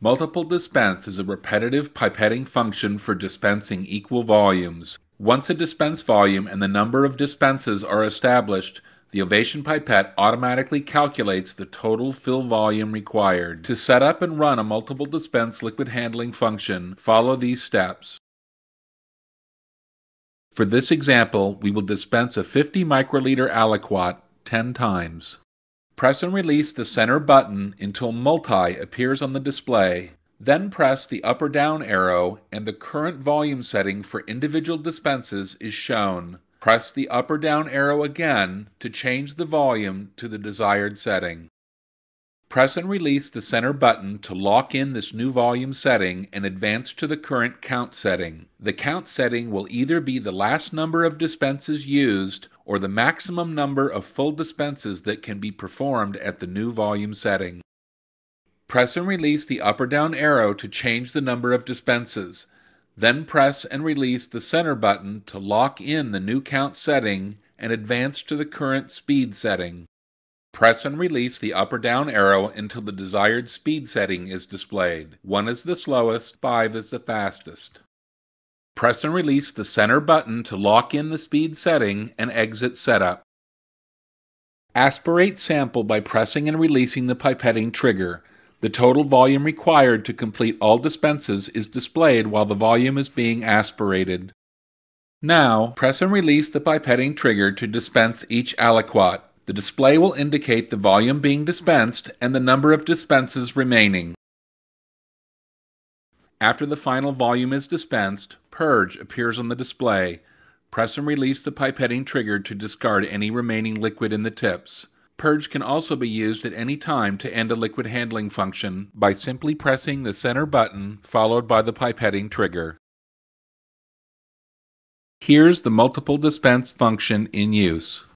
Multiple dispense is a repetitive pipetting function for dispensing equal volumes. Once a dispense volume and the number of dispenses are established, the Ovation pipette automatically calculates the total fill volume required. To set up and run a multiple dispense liquid handling function, follow these steps. For this example, we will dispense a 50 microliter aliquot 10 times. Press and release the center button until Multi appears on the display, then press the up or down arrow and the current volume setting for individual dispenses is shown. Press the up or down arrow again to change the volume to the desired setting. Press and release the center button to lock in this new volume setting and advance to the current count setting. The count setting will either be the last number of dispenses used or the maximum number of full dispenses that can be performed at the new volume setting. Press and release the up or down arrow to change the number of dispenses. Then press and release the center button to lock in the new count setting and advance to the current speed setting. Press and release the up or down arrow until the desired speed setting is displayed. 1 is the slowest, 5 is the fastest. Press and release the center button to lock in the speed setting and exit setup. Aspirate sample by pressing and releasing the pipetting trigger. The total volume required to complete all dispenses is displayed while the volume is being aspirated. Now, press and release the pipetting trigger to dispense each aliquot. The display will indicate the volume being dispensed and the number of dispenses remaining. After the final volume is dispensed, purge appears on the display, press and release the pipetting trigger to discard any remaining liquid in the tips. Purge can also be used at any time to end a liquid handling function by simply pressing the center button followed by the pipetting trigger. Here's the multiple dispense function in use.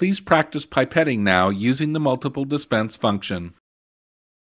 Please practice pipetting now using the multiple dispense function.